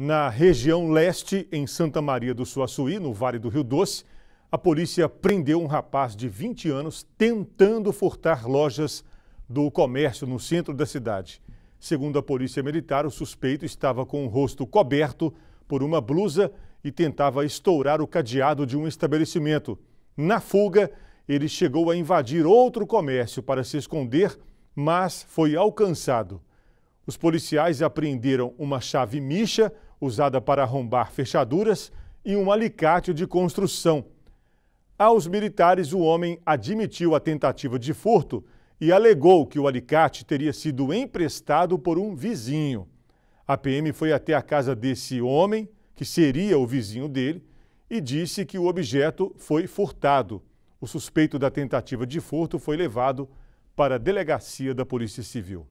Na região leste, em Santa Maria do Suaçuí, no Vale do Rio Doce, a polícia prendeu um rapaz de 20 anos tentando furtar lojas do comércio no centro da cidade. Segundo a polícia militar, o suspeito estava com o rosto coberto por uma blusa e tentava estourar o cadeado de um estabelecimento. Na fuga, ele chegou a invadir outro comércio para se esconder, mas foi alcançado. Os policiais apreenderam uma chave micha usada para arrombar fechaduras, e um alicate de construção. Aos militares, o homem admitiu a tentativa de furto e alegou que o alicate teria sido emprestado por um vizinho. A PM foi até a casa desse homem, que seria o vizinho dele, e disse que o objeto foi furtado. O suspeito da tentativa de furto foi levado para a delegacia da Polícia Civil.